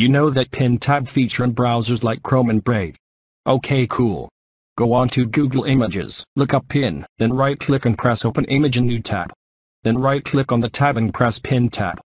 You know that pin tab feature in browsers like Chrome and Brave. Okay cool. Go on to Google Images, look up pin, then right click and press open image in new tab. Then right click on the tab and press pin tab.